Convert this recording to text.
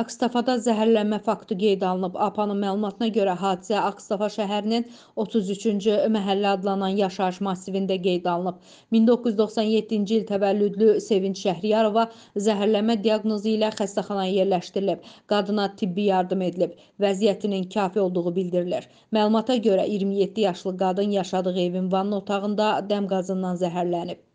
Ağstafada zəhərlənmə faktı qeydə alınıb. APAnın məlumatına görə hadisə Ağstafa şəhərinin 33-cü məhəllə adlanan yaşayış massivində qeydə alınıb. 1997-ci il təvəllüdlü Sevinç Şəhriyarova zəhərlənmə diaqnozu ilə xəstəxanaya yerləşdirilib. Qadına tibbi yardım edilib. Vəziyyətinin kafi olduğu bildirilir. Məlumata görə 27 yaşlı qadın yaşadığı evin vanna otağında dəm qazından zəhərlənib.